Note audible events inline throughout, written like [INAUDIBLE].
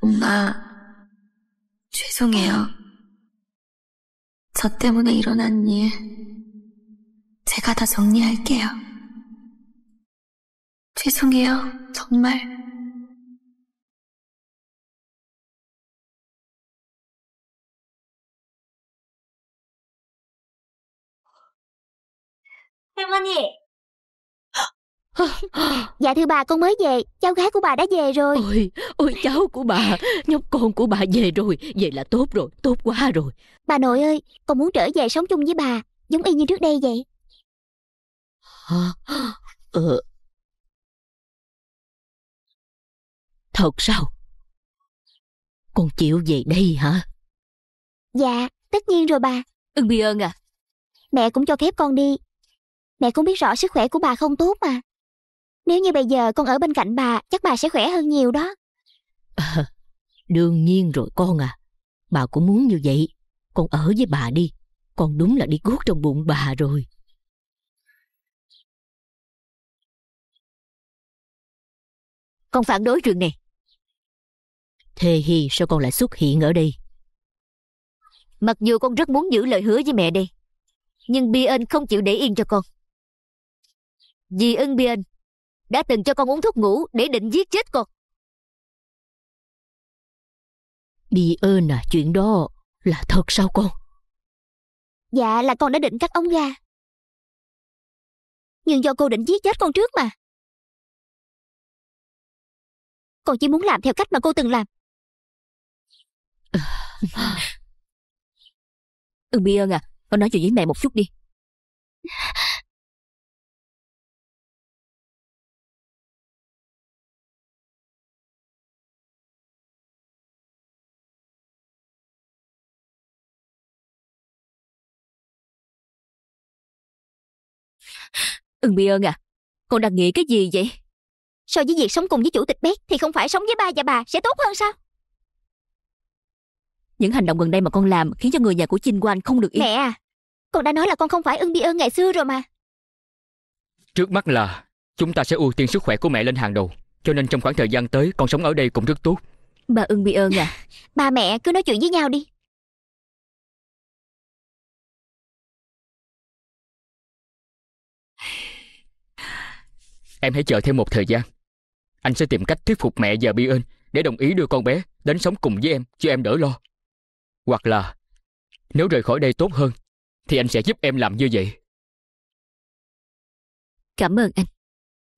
엄마, 죄송해요. 저 때문에 일어난 일, 제가 다 정리할게요. 죄송해요, 정말. 할머니, [GASPS] dạ thưa bà con mới về cháu gái của bà đã về rồi ôi ôi cháu của bà nhóc con của bà về rồi về là tốt rồi tốt quá rồi bà nội ơi con muốn trở về sống chung với bà giống y như trước đây vậy ờ thật sao con chịu về đây hả dạ tất nhiên rồi bà ưng bi ơn à mẹ cũng cho phép con đi mẹ cũng biết rõ sức khỏe của bà không tốt mà nếu như bây giờ con ở bên cạnh bà, chắc bà sẽ khỏe hơn nhiều đó. À, đương nhiên rồi con à. Bà cũng muốn như vậy. Con ở với bà đi. Con đúng là đi guốc trong bụng bà rồi. Con phản đối trường này. Thề Hi sao con lại xuất hiện ở đây? Mặc dù con rất muốn giữ lời hứa với mẹ đây, nhưng Bi Ân không chịu để yên cho con. Dì ưng Bi Ân đã từng cho con uống thuốc ngủ để định giết chết con Bi ơn à chuyện đó là thật sao con Dạ là con đã định cắt ống ga Nhưng do cô định giết chết con trước mà Con chỉ muốn làm theo cách mà cô từng làm Ừ Bi ơn à Con nói chuyện với mẹ một chút đi Ưng Bi ơn à, con đang nghĩ cái gì vậy? So với việc sống cùng với chủ tịch Bét thì không phải sống với ba và bà sẽ tốt hơn sao? Những hành động gần đây mà con làm khiến cho người nhà của Chinh Quang không được yên. Mẹ à, con đã nói là con không phải ưng Bi ơn ngày xưa rồi mà. Trước mắt là chúng ta sẽ ưu tiên sức khỏe của mẹ lên hàng đầu. Cho nên trong khoảng thời gian tới con sống ở đây cũng rất tốt. Bà ưng Bi ơn à. [LAUGHS] Ba mẹ cứ nói chuyện với nhau đi. Em hãy chờ thêm một thời gian. Anh sẽ tìm cách thuyết phục mẹ và Bi ơn để đồng ý đưa con bé đến sống cùng với em cho em đỡ lo. Hoặc là nếu rời khỏi đây tốt hơn thì anh sẽ giúp em làm như vậy. Cảm ơn anh.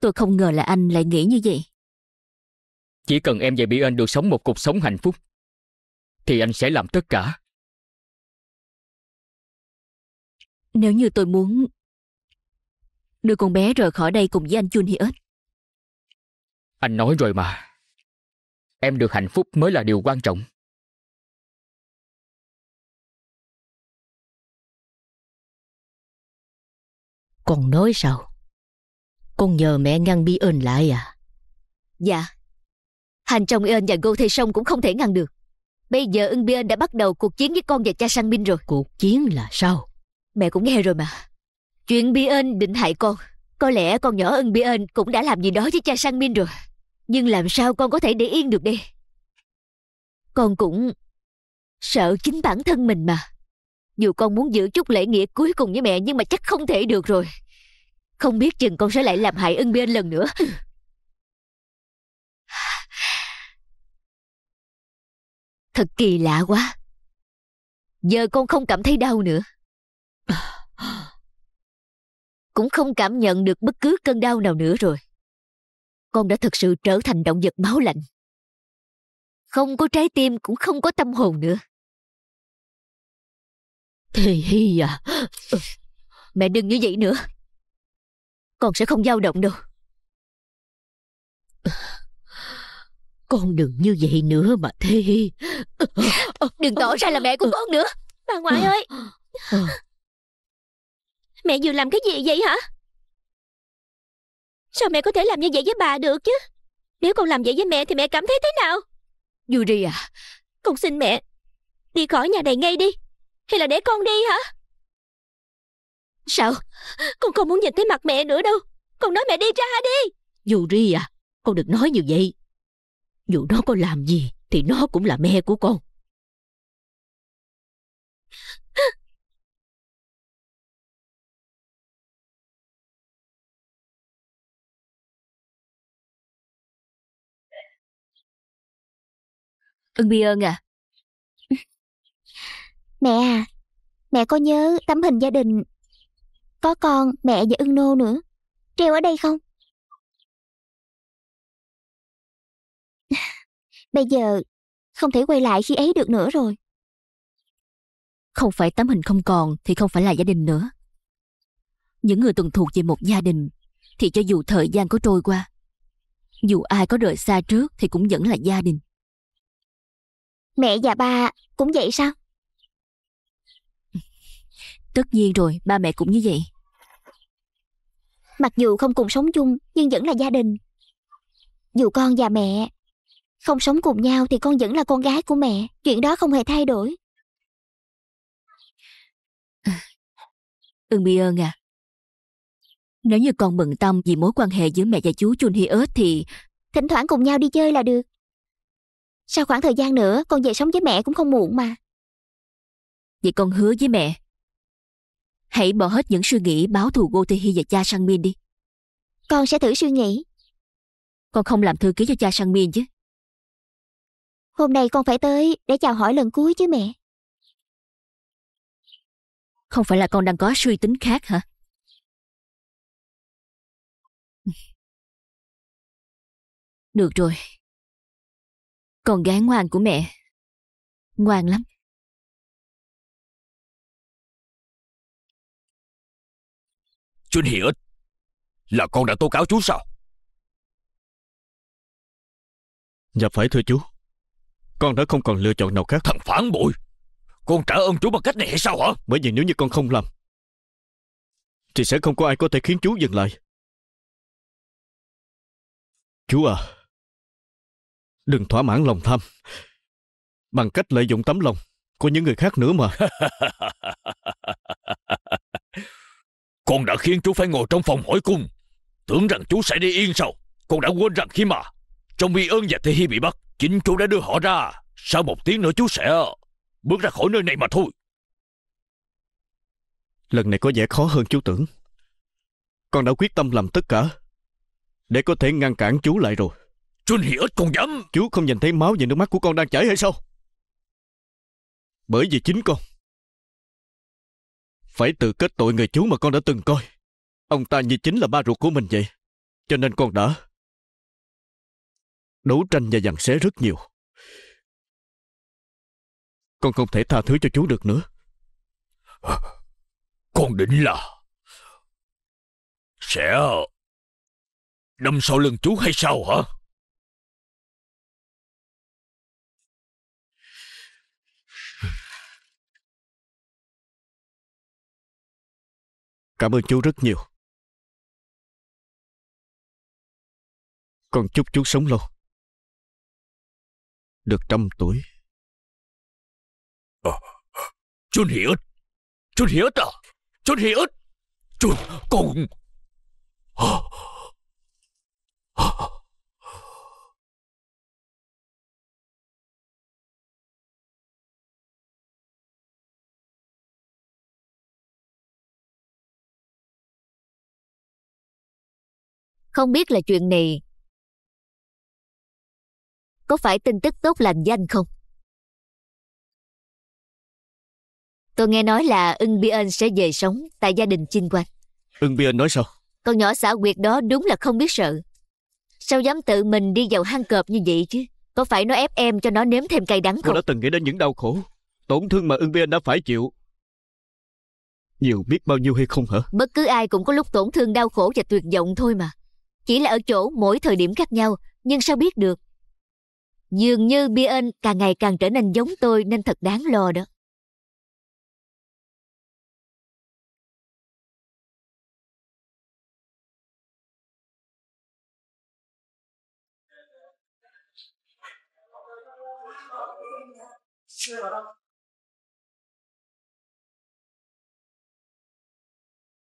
Tôi không ngờ là anh lại nghĩ như vậy. Chỉ cần em và Bi ơn được sống một cuộc sống hạnh phúc thì anh sẽ làm tất cả. Nếu như tôi muốn đưa con bé rời khỏi đây cùng với anh Chun Hiết. Anh nói rồi mà. Em được hạnh phúc mới là điều quan trọng. Con nói sao? Con nhờ mẹ ngăn Bi ơn lại à? Dạ. Hành trong ơn và Ngô Thê Sông cũng không thể ngăn được. Bây giờ ưng Bi ơn đã bắt đầu cuộc chiến với con và cha Sang Minh rồi. Cuộc chiến là sao? Mẹ cũng nghe rồi mà. Chuyện Bi Ên định hại con Có lẽ con nhỏ ưng Bi Ên cũng đã làm gì đó với cha Sang Min rồi Nhưng làm sao con có thể để yên được đây Con cũng sợ chính bản thân mình mà Dù con muốn giữ chút lễ nghĩa cuối cùng với mẹ Nhưng mà chắc không thể được rồi Không biết chừng con sẽ lại làm hại ưng Bi Ên lần nữa Thật kỳ lạ quá Giờ con không cảm thấy đau nữa cũng không cảm nhận được bất cứ cơn đau nào nữa rồi con đã thực sự trở thành động vật máu lạnh không có trái tim cũng không có tâm hồn nữa thì hi à mẹ đừng như vậy nữa con sẽ không dao động đâu con đừng như vậy nữa mà thế đừng tỏ ra là mẹ của con nữa bà ngoại ơi à. Mẹ vừa làm cái gì vậy hả Sao mẹ có thể làm như vậy với bà được chứ Nếu con làm vậy với mẹ thì mẹ cảm thấy thế nào Yuri à Con xin mẹ Đi khỏi nhà này ngay đi Hay là để con đi hả Sao Con không muốn nhìn thấy mặt mẹ nữa đâu Con nói mẹ đi ra đi Yuri à Con đừng nói như vậy Dù nó có làm gì Thì nó cũng là mẹ của con Ưng Bi ơn à [LAUGHS] Mẹ à Mẹ có nhớ tấm hình gia đình Có con mẹ và ưng nô nữa Treo ở đây không [LAUGHS] Bây giờ không thể quay lại khi ấy được nữa rồi Không phải tấm hình không còn Thì không phải là gia đình nữa Những người từng thuộc về một gia đình Thì cho dù thời gian có trôi qua Dù ai có rời xa trước Thì cũng vẫn là gia đình Mẹ và ba cũng vậy sao? Tất nhiên rồi, ba mẹ cũng như vậy. Mặc dù không cùng sống chung nhưng vẫn là gia đình. Dù con và mẹ không sống cùng nhau thì con vẫn là con gái của mẹ. Chuyện đó không hề thay đổi. Ưng Bi ơn à. Nếu như con bận tâm vì mối quan hệ giữa mẹ và chú Chun Hi ớt thì... Thỉnh thoảng cùng nhau đi chơi là được sau khoảng thời gian nữa con về sống với mẹ cũng không muộn mà vậy con hứa với mẹ hãy bỏ hết những suy nghĩ báo thù gô Go hi và cha Sang Min đi con sẽ thử suy nghĩ con không làm thư ký cho cha Sang Min chứ hôm nay con phải tới để chào hỏi lần cuối chứ mẹ không phải là con đang có suy tính khác hả được rồi con gái ngoan của mẹ. Ngoan lắm. Trinh Hiệt, là con đã tố cáo chú sao? Dạ phải thưa chú. Con đã không còn lựa chọn nào khác. Thằng phản bội, con trả ơn chú bằng cách này hay sao hả? Bởi vì nếu như con không làm, thì sẽ không có ai có thể khiến chú dừng lại. Chú à, Đừng thỏa mãn lòng tham bằng cách lợi dụng tấm lòng của những người khác nữa mà. [LAUGHS] con đã khiến chú phải ngồi trong phòng hỏi cung. Tưởng rằng chú sẽ đi yên sao? Con đã quên rằng khi mà trong bi ơn và Thế Hi bị bắt, chính chú đã đưa họ ra. Sau một tiếng nữa chú sẽ bước ra khỏi nơi này mà thôi. Lần này có vẻ khó hơn chú tưởng. Con đã quyết tâm làm tất cả để có thể ngăn cản chú lại rồi. Trên hỉ ít con dám Chú không nhìn thấy máu và nước mắt của con đang chảy hay sao Bởi vì chính con Phải tự kết tội người chú mà con đã từng coi Ông ta như chính là ba ruột của mình vậy Cho nên con đã Đấu tranh và dằn xé rất nhiều Con không thể tha thứ cho chú được nữa Con định là Sẽ đâm sau lưng chú hay sao hả Cảm ơn chú rất nhiều. Con chúc chú sống lâu. Được trăm tuổi. À, ờ, chú hiểu. Chú hiểu ta. Chú hiểu. Chú, con... À. Ờ, Không biết là chuyện này có phải tin tức tốt lành danh không? Tôi nghe nói là Ưng Biên sẽ về sống tại gia đình Chinh Quang. Ưng Biên nói sao? Con nhỏ xã quyệt đó đúng là không biết sợ. Sao dám tự mình đi vào hang cọp như vậy chứ? Có phải nó ép em cho nó nếm thêm cay đắng không? Cô đã từng nghĩ đến những đau khổ, tổn thương mà Ưng Biên đã phải chịu. Nhiều biết bao nhiêu hay không hả? Bất cứ ai cũng có lúc tổn thương đau khổ và tuyệt vọng thôi mà chỉ là ở chỗ mỗi thời điểm khác nhau, nhưng sao biết được? Dường như Bien càng ngày càng trở nên giống tôi nên thật đáng lo đó.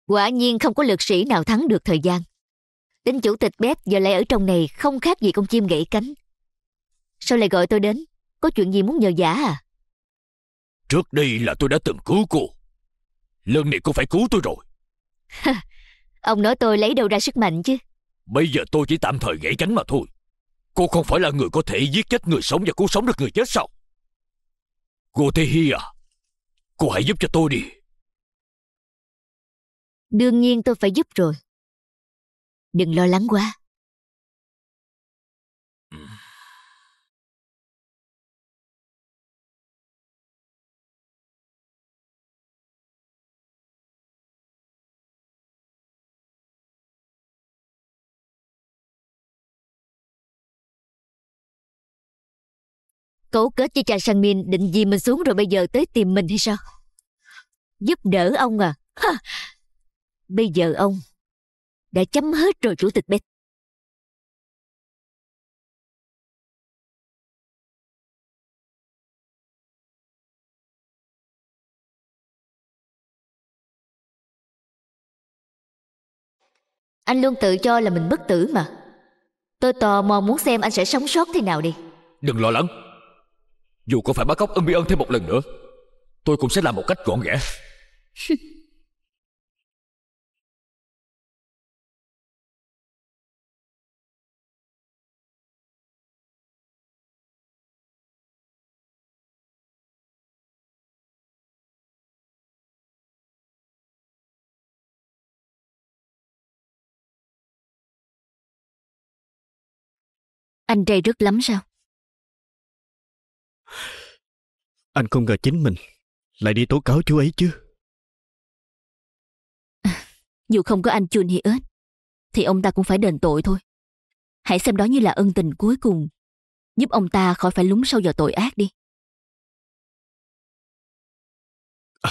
Quả nhiên không có lực sĩ nào thắng được thời gian. Tên chủ tịch bếp giờ lại ở trong này không khác gì con chim gãy cánh. Sao lại gọi tôi đến? Có chuyện gì muốn nhờ giả à? Trước đây là tôi đã từng cứu cô. Lần này cô phải cứu tôi rồi. Ông nói tôi lấy đâu ra sức mạnh chứ? Bây giờ tôi chỉ tạm thời gãy cánh mà thôi. Cô không phải là người có thể giết chết người sống và cứu sống được người chết sao? Cô Tê Hi à, cô hãy giúp cho tôi đi. Đương nhiên tôi phải giúp rồi. Đừng lo lắng quá. Cấu kết với cha Sang Min định gì mình xuống rồi bây giờ tới tìm mình hay sao? Giúp đỡ ông à? Ha! Bây giờ ông đã chấm hết rồi chủ tịch bet anh luôn tự cho là mình bất tử mà tôi tò mò muốn xem anh sẽ sống sót thế nào đi đừng lo lắng dù có phải bắt cóc ân bi ân thêm một lần nữa tôi cũng sẽ làm một cách gọn ghẽ [LAUGHS] Anh trai rất lắm sao? Anh không ngờ chính mình lại đi tố cáo chú ấy chứ. [LAUGHS] dù không có anh Chun Hi ớt, thì ông ta cũng phải đền tội thôi. Hãy xem đó như là ân tình cuối cùng, giúp ông ta khỏi phải lúng sâu vào tội ác đi. [SIGHS]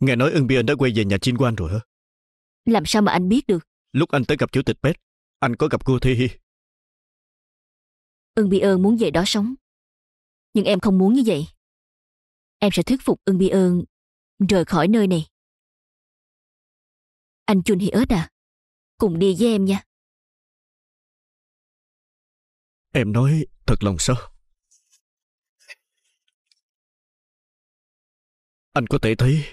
nghe nói ưng biên đã quay về nhà Chinh Quan rồi hả? Làm sao mà anh biết được? Lúc anh tới gặp chủ tịch Pet, anh có gặp cô Thi Hi. Ưng Bi Ơn muốn về đó sống. Nhưng em không muốn như vậy. Em sẽ thuyết phục Ưng Bi Ơn rời khỏi nơi này. Anh Chun Hi ớt à, cùng đi với em nha. Em nói thật lòng sao? Anh có thể thấy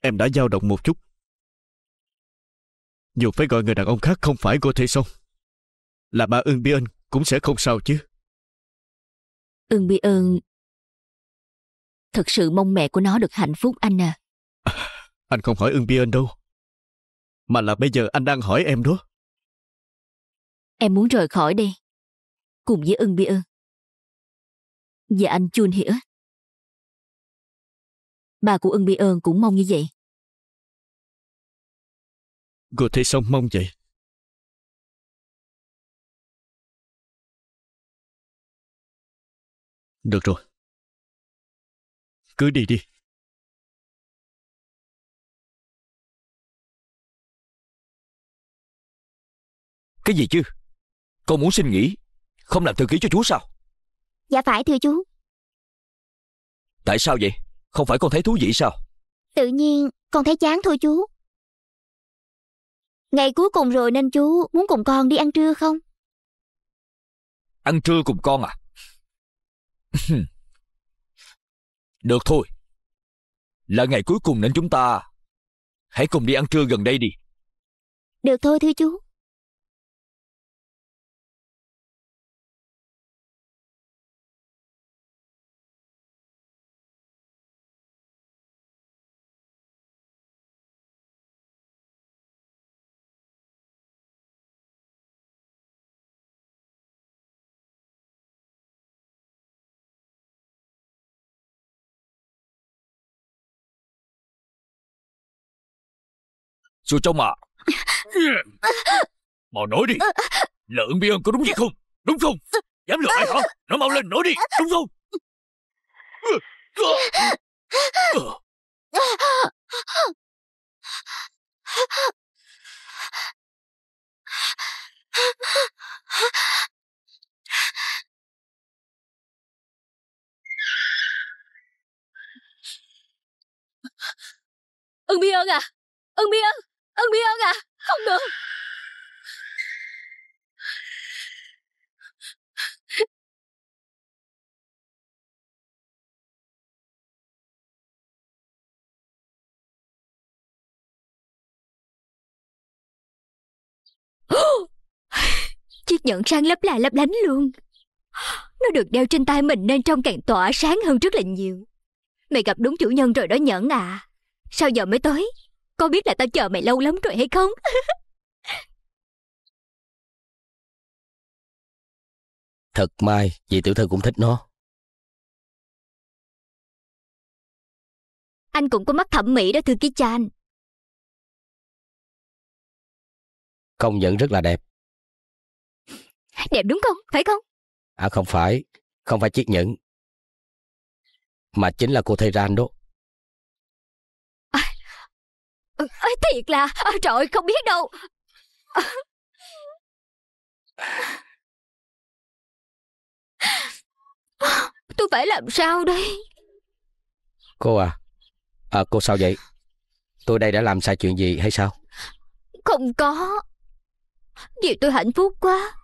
em đã dao động một chút. Dù phải gọi người đàn ông khác không phải cô Thế Sông, là bà Ưng Bi Ân cũng sẽ không sao chứ. Ưng Bi Ơn thật sự mong mẹ của nó được hạnh phúc anh à. à [LAUGHS] anh không hỏi Ưng Bi Ơn đâu. Mà là bây giờ anh đang hỏi em đó. Em muốn rời khỏi đây. Cùng với Ưng Bi Ơn. Và anh Chun Hiểu. Bà của Ưng Bi Ơn cũng mong như vậy. Cô thấy xong mong vậy. Được rồi. Cứ đi đi. Cái gì chứ? Con muốn xin nghỉ, không làm thư ký cho chú sao? Dạ phải thưa chú. Tại sao vậy? Không phải con thấy thú vị sao? Tự nhiên con thấy chán thôi chú. Ngày cuối cùng rồi nên chú muốn cùng con đi ăn trưa không? Ăn trưa cùng con à? [LAUGHS] Được thôi. Là ngày cuối cùng nên chúng ta hãy cùng đi ăn trưa gần đây đi. Được thôi thưa chú. Sư Trông à Mau nói đi Là ứng biên có đúng vậy không Đúng không Dám lừa ai hả Nó mau lên nói đi Đúng không Ưng Bi ơn à Ưng Bi ơn Ân Bi ơn à Không được [GASPS] Chiếc nhẫn sáng lấp lại lấp lánh luôn Nó được đeo trên tay mình nên trông càng tỏa sáng hơn rất là nhiều Mày gặp đúng chủ nhân rồi đó nhẫn à Sao giờ mới tới có biết là tao chờ mày lâu lắm rồi hay không? [LAUGHS] Thật may, vì tiểu thư cũng thích nó. Anh cũng có mắt thẩm mỹ đó thưa ký cha anh. Công nhận rất là đẹp. Đẹp đúng không? Phải không? À không phải, không phải chiếc nhẫn. Mà chính là cô Thây Ran đó ừ, Thiệt là ờ, Trời không biết đâu Tôi phải làm sao đây Cô à À cô sao vậy Tôi đây đã làm sai chuyện gì hay sao Không có Vì tôi hạnh phúc quá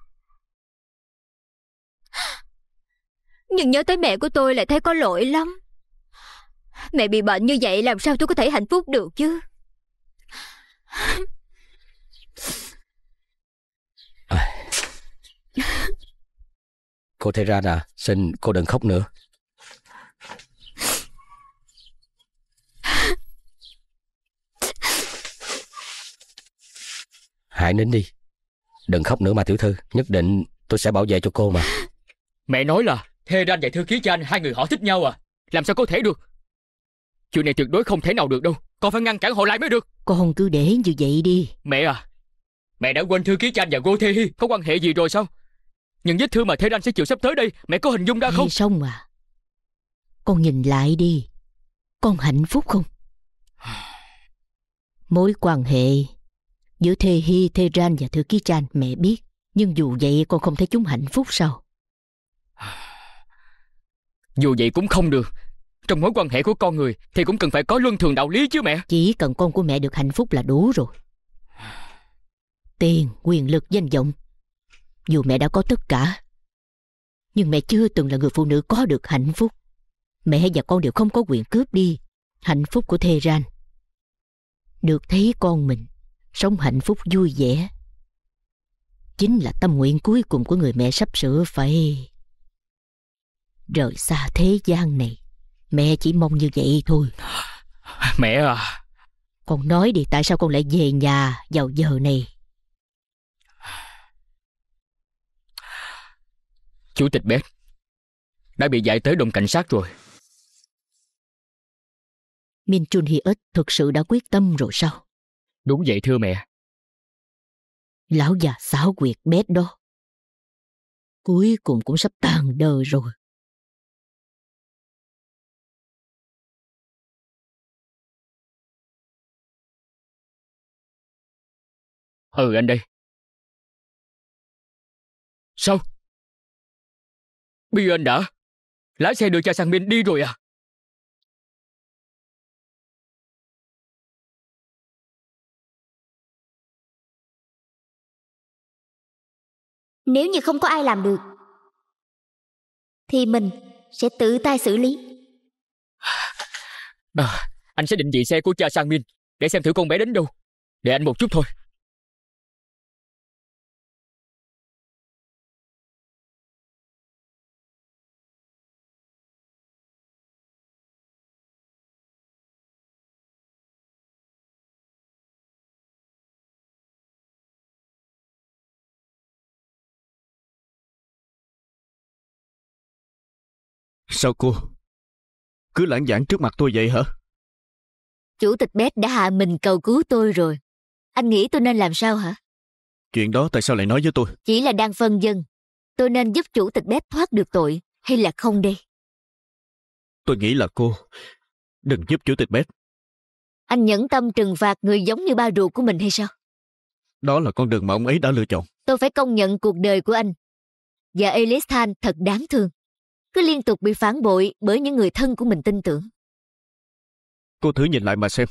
Nhưng nhớ tới mẹ của tôi lại thấy có lỗi lắm Mẹ bị bệnh như vậy làm sao tôi có thể hạnh phúc được chứ [LAUGHS] Cô thấy ra nè Xin cô đừng khóc nữa Hãy nín đi Đừng khóc nữa mà tiểu thư Nhất định tôi sẽ bảo vệ cho cô mà Mẹ nói là Thê Ranh và Thư Ký cho anh, hai người họ thích nhau à Làm sao có thể được Chuyện này tuyệt đối không thể nào được đâu con phải ngăn cản họ lại mới được Con cứ để như vậy đi Mẹ à Mẹ đã quên thư ký cho và cô Thi Hi Có quan hệ gì rồi sao Những vết thư mà Thế Anh sẽ chịu sắp tới đây Mẹ có hình dung ra không Hay xong à Con nhìn lại đi Con hạnh phúc không [SIGHS] Mối quan hệ Giữa Thê Hi, Thê Ran và Thư Ký Chan mẹ biết Nhưng dù vậy con không thấy chúng hạnh phúc sao [SIGHS] Dù vậy cũng không được trong mối quan hệ của con người thì cũng cần phải có luân thường đạo lý chứ mẹ chỉ cần con của mẹ được hạnh phúc là đủ rồi tiền quyền lực danh vọng dù mẹ đã có tất cả nhưng mẹ chưa từng là người phụ nữ có được hạnh phúc mẹ và con đều không có quyền cướp đi hạnh phúc của Tehran. Được thấy con mình sống hạnh phúc vui vẻ chính là tâm nguyện cuối cùng của người mẹ sắp sửa phải rời xa thế gian này. Mẹ chỉ mong như vậy thôi [GASPS] Mẹ à Con nói đi tại sao con lại về nhà vào giờ này Chủ tịch bé Đã bị giải tới đồn cảnh sát rồi Min Chun Hiết thực sự đã quyết tâm rồi sao Đúng vậy thưa mẹ Lão già xáo quyệt bét đó Cuối cùng cũng sắp tàn đời rồi Ừ anh đây. Sao? Bây giờ anh đã lái xe đưa cha sang Minh đi rồi à? Nếu như không có ai làm được Thì mình sẽ tự tay xử lý à, Anh sẽ định vị xe của cha Sang Min Để xem thử con bé đến đâu Để anh một chút thôi Sao cô cứ lãng giảng trước mặt tôi vậy hả? Chủ tịch Bét đã hạ mình cầu cứu tôi rồi. Anh nghĩ tôi nên làm sao hả? Chuyện đó tại sao lại nói với tôi? Chỉ là đang phân dân. Tôi nên giúp chủ tịch Bét thoát được tội hay là không đây? Tôi nghĩ là cô. Đừng giúp chủ tịch Bét. Anh nhẫn tâm trừng phạt người giống như ba ruột của mình hay sao? Đó là con đường mà ông ấy đã lựa chọn. Tôi phải công nhận cuộc đời của anh. Và Elisthan thật đáng thương cứ liên tục bị phản bội bởi những người thân của mình tin tưởng. Cô thử nhìn lại mà xem.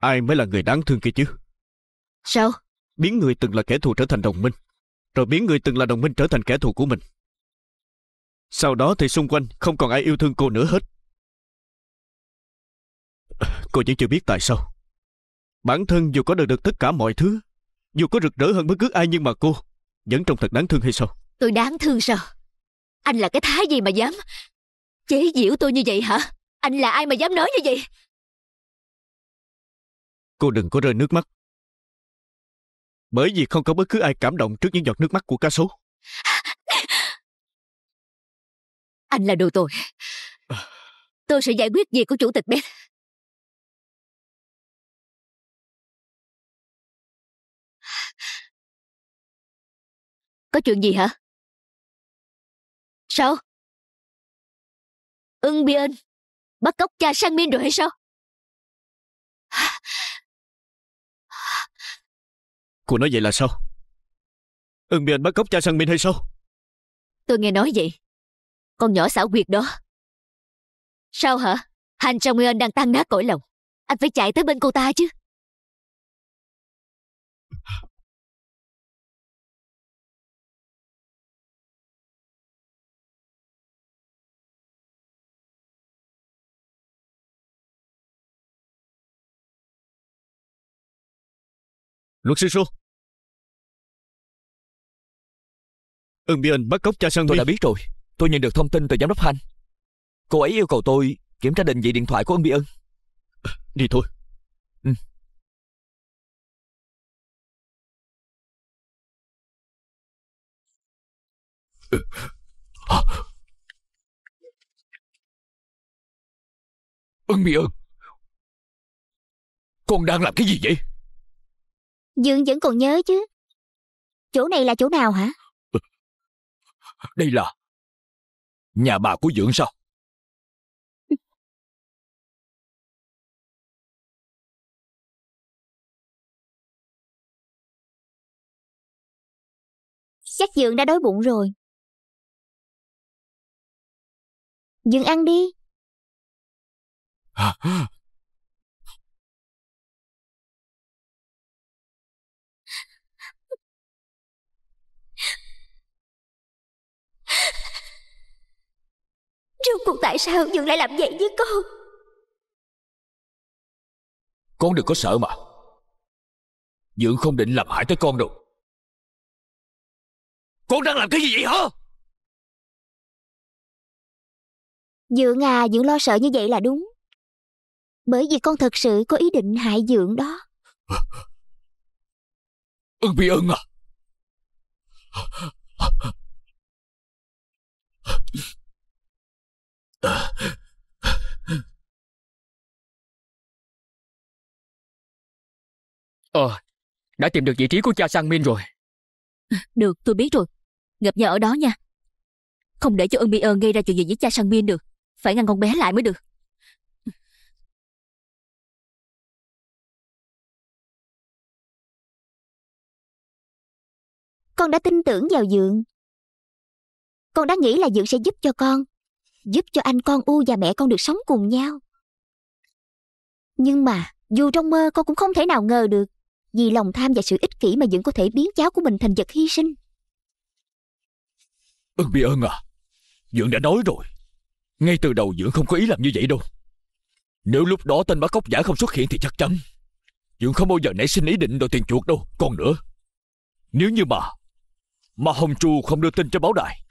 Ai mới là người đáng thương kia chứ? Sao? Biến người từng là kẻ thù trở thành đồng minh, rồi biến người từng là đồng minh trở thành kẻ thù của mình. Sau đó thì xung quanh không còn ai yêu thương cô nữa hết. Cô vẫn chưa biết tại sao. Bản thân dù có được được tất cả mọi thứ, dù có rực rỡ hơn bất cứ ai nhưng mà cô vẫn trông thật đáng thương hay sao? Tôi đáng thương sao? Anh là cái thái gì mà dám chế giễu tôi như vậy hả? Anh là ai mà dám nói như vậy? Cô đừng có rơi nước mắt. Bởi vì không có bất cứ ai cảm động trước những giọt nước mắt của cá sấu. Anh là đồ tồi. À. Tôi sẽ giải quyết việc của chủ tịch Beth. Có chuyện gì hả? Sao? Ưng Biên bắt cóc cha Sang Min rồi hay sao? Cô nói vậy là sao? Ưng Biên bắt cóc cha Sang Min hay sao? Tôi nghe nói vậy. Con nhỏ xảo quyệt đó. Sao hả? Hành Trọng Nguyên đang tan nát cõi lòng. Anh phải chạy tới bên cô ta chứ. Luật sư Su, Ưng Biên bắt cóc cha Sơn Tôi đã biết rồi Tôi nhận được thông tin từ giám đốc Hanh Cô ấy yêu cầu tôi kiểm tra định vị điện thoại của Ưng Biên Đi thôi ừ. Ưng Biên Con đang làm cái gì vậy Dương vẫn còn nhớ chứ Chỗ này là chỗ nào hả [LAUGHS] Đây là Nhà bà của Dưỡng sao [LAUGHS] Chắc Dượng đã đói bụng rồi Dượng ăn đi [LAUGHS] à, Rốt cuộc tại sao dượng lại làm vậy với con Con đừng có sợ mà Dượng không định làm hại tới con đâu Con đang làm cái gì vậy hả Dượng à Dượng lo sợ như vậy là đúng Bởi vì con thật sự có ý định hại Dượng đó Ưng bị ưng à Ờ, đã tìm được vị trí của cha Sang Min rồi. Được, tôi biết rồi. ngập nhà ở đó nha. Không để cho Ưng Mi Ơ gây ra chuyện gì với cha Sang Min được. Phải ngăn con bé lại mới được. Con đã tin tưởng vào Dượng. Con đã nghĩ là Dượng sẽ giúp cho con giúp cho anh con U và mẹ con được sống cùng nhau. Nhưng mà, dù trong mơ con cũng không thể nào ngờ được, vì lòng tham và sự ích kỷ mà vẫn có thể biến cháu của mình thành vật hy sinh. Ưng ừ, Bi ơn à, Dưỡng đã nói rồi. Ngay từ đầu Dưỡng không có ý làm như vậy đâu. Nếu lúc đó tên bắt cóc giả không xuất hiện thì chắc chắn. Dưỡng không bao giờ nảy sinh ý định đòi tiền chuột đâu, còn nữa. Nếu như mà, mà Hồng Chu không đưa tin cho báo đài,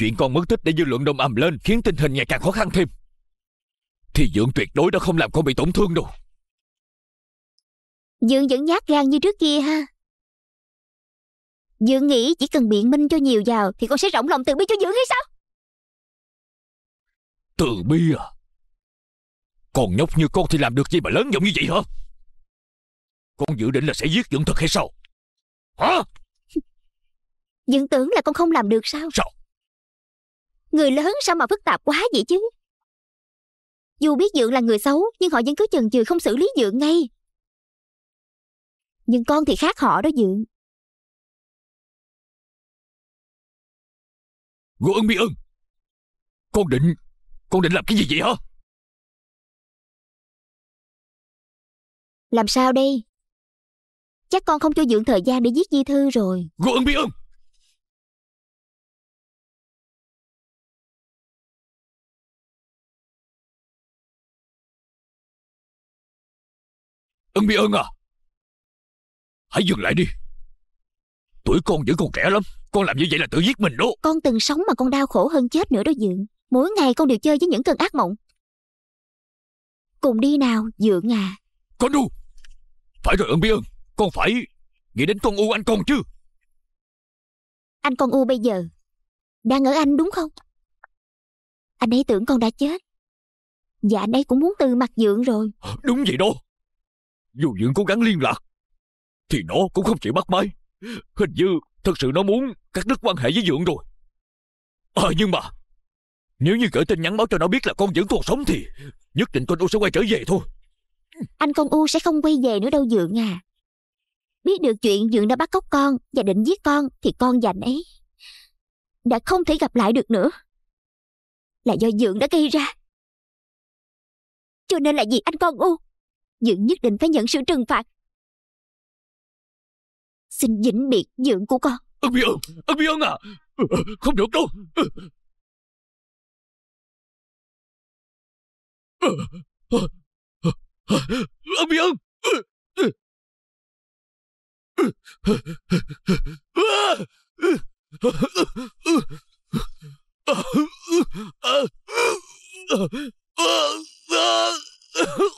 Chuyện con mất tích để dư luận đông ầm lên khiến tình hình ngày càng khó khăn thêm. Thì dưỡng tuyệt đối đã không làm con bị tổn thương đâu. Dương vẫn nhát gan như trước kia ha. Dương nghĩ chỉ cần biện minh cho nhiều vào thì con sẽ rộng lòng từ bi cho Dương hay sao? Từ bi à? Còn nhóc như con thì làm được gì mà lớn giọng như vậy hả? Con dự định là sẽ giết Dưỡng thật hay sao? Hả? [LAUGHS] Dương tưởng là con không làm được sao? Sao? Người lớn sao mà phức tạp quá vậy chứ Dù biết Dượng là người xấu Nhưng họ vẫn cứ chần chừ không xử lý Dượng ngay Nhưng con thì khác họ đó Dượng Ngô ân bi ân Con định Con định làm cái gì vậy hả Làm sao đây Chắc con không cho Dượng thời gian để viết di thư rồi Ngô ân bi ân Ưng bị ưng à Hãy dừng lại đi Tuổi con vẫn còn trẻ lắm Con làm như vậy là tự giết mình đó Con từng sống mà con đau khổ hơn chết nữa đó Dượng Mỗi ngày con đều chơi với những cơn ác mộng Cùng đi nào Dượng à Con đu Phải rồi ưng biết ưng Con phải nghĩ đến con U anh con chứ Anh con U bây giờ Đang ở anh đúng không Anh ấy tưởng con đã chết Và anh ấy cũng muốn từ mặt Dượng rồi Đúng vậy đó dù những cố gắng liên lạc Thì nó cũng không chịu bắt máy Hình như thật sự nó muốn cắt đứt quan hệ với Dượng rồi Ờ à, nhưng mà Nếu như gửi tin nhắn báo cho nó biết là con vẫn còn sống thì Nhất định con U sẽ quay trở về thôi Anh con U sẽ không quay về nữa đâu Dượng à Biết được chuyện Dượng đã bắt cóc con Và định giết con Thì con và anh ấy Đã không thể gặp lại được nữa Là do Dượng đã gây ra Cho nên là vì anh con U Dưỡng nhất định phải nhận sự trừng phạt Xin vĩnh biệt dưỡng của con Ân Biên, ơn, Ân Bi à Không được đâu Ân Biên. ơn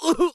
Oh,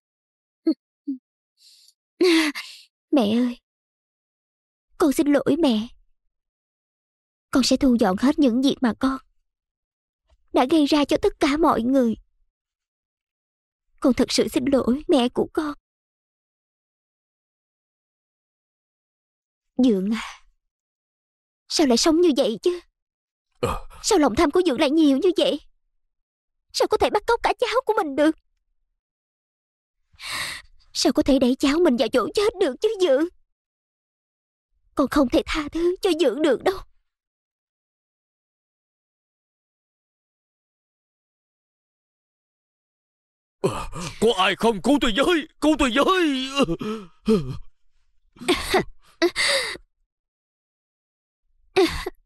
[LAUGHS] mẹ ơi, con xin lỗi mẹ. Con sẽ thu dọn hết những việc mà con đã gây ra cho tất cả mọi người. Con thật sự xin lỗi mẹ của con. Dượng à, sao lại sống như vậy chứ? Ờ. Sao lòng tham của Dượng lại nhiều như vậy? Sao có thể bắt cóc cả cháu của mình được? Sao có thể đẩy cháu mình vào chỗ chết được chứ Dượng Con không thể tha thứ cho Dượng được đâu Có ai không cứu tôi với Cứu tôi với [LAUGHS]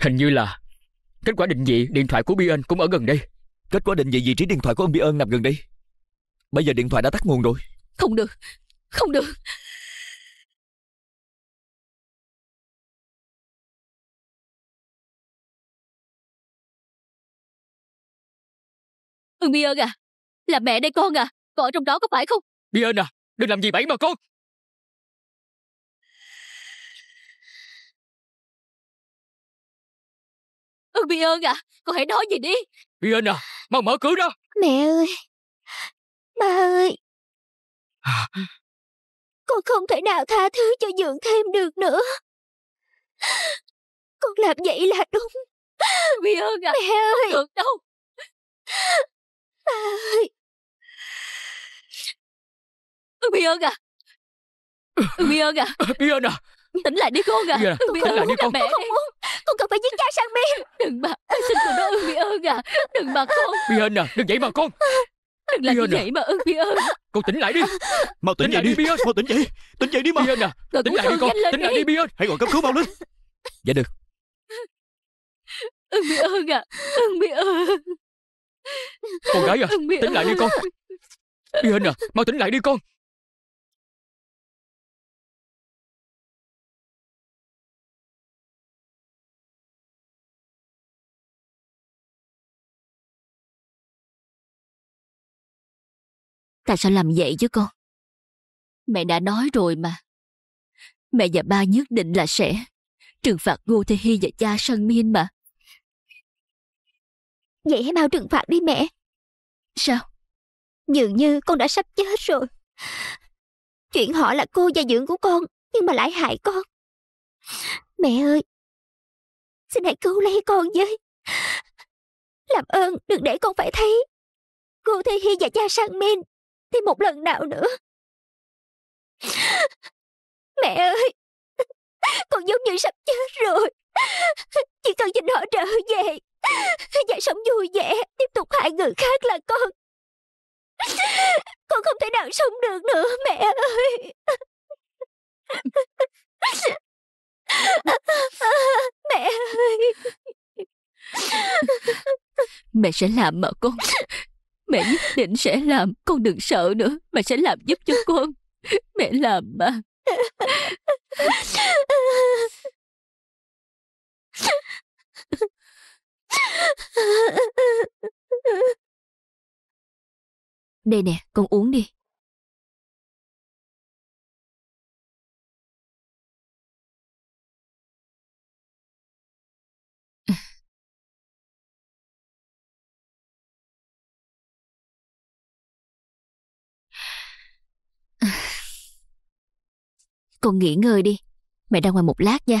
Hình như là kết quả định vị điện thoại của Biên cũng ở gần đây. Kết quả định vị vị trí điện thoại của ông Biên nằm gần đây. Bây giờ điện thoại đã tắt nguồn rồi. Không được, không được. ông Biên à Là mẹ đây con à Con ở trong đó có phải không Biên à Đừng làm gì bậy mà con Con Bi ơn à Con hãy nói gì đi Bi ơn à Mau mở cửa đó Mẹ ơi Ba ơi à. Con không thể nào tha thứ cho Dượng thêm được nữa Con làm vậy là đúng Bi ơn à Mẹ ơi Dượng đâu Ba ơi Bi ơn à Bi ơn à Bi ơn à Tỉnh lại đi dạ, con à yeah, Con biết ơn à mẹ không muốn Con cần phải giết cha sang Bi Đừng mà Xin tụi đó ưng Bi ơn à Đừng mà con, Bi ơn à Đừng dậy mà con Đừng làm như à. vậy à. mà ưng Bi ơn Con tỉnh lại đi Mau tỉnh, tỉnh dậy đi Bi ơn Mau tỉnh dậy Tỉnh dậy đi mà Bi ơn à Rồi Tỉnh lại đi con Tỉnh lại đi Bi ơn Hãy gọi cấp cứu mau lên Dạ được ưng Bi ơn à ưng Bi ơn Con gái à Tỉnh lại đi con Bi ơn à Mau tỉnh lại đi con Tại sao làm vậy chứ con? Mẹ đã nói rồi mà. Mẹ và ba nhất định là sẽ trừng phạt Ngô Thế Hy và cha Sơn Min mà. Vậy hãy mau trừng phạt đi mẹ. Sao? Dường như con đã sắp chết rồi. Chuyện họ là cô gia dưỡng của con, nhưng mà lại hại con. Mẹ ơi, xin hãy cứu lấy con với. Làm ơn đừng để con phải thấy. Cô Thế Hi và cha Sang Min thêm một lần nào nữa. Mẹ ơi, con giống như sắp chết rồi. Chỉ cần nhìn họ trở về và sống vui vẻ, tiếp tục hại người khác là con. Con không thể nào sống được nữa, mẹ ơi. Mẹ ơi. Mẹ sẽ làm mà con. Mẹ nhất định sẽ làm, con đừng sợ nữa, mà sẽ làm giúp cho con. Mẹ làm mà. Đây nè, con uống đi. Con nghỉ ngơi đi, mẹ ra ngoài một lát nha.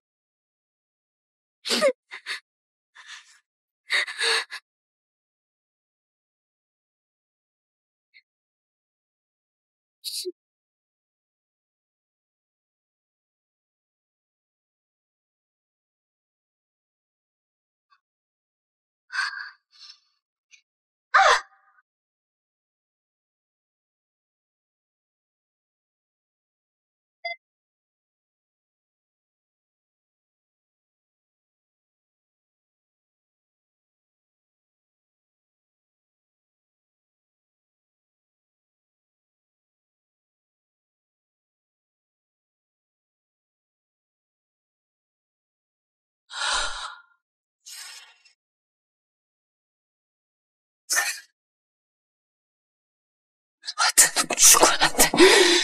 すごい待って。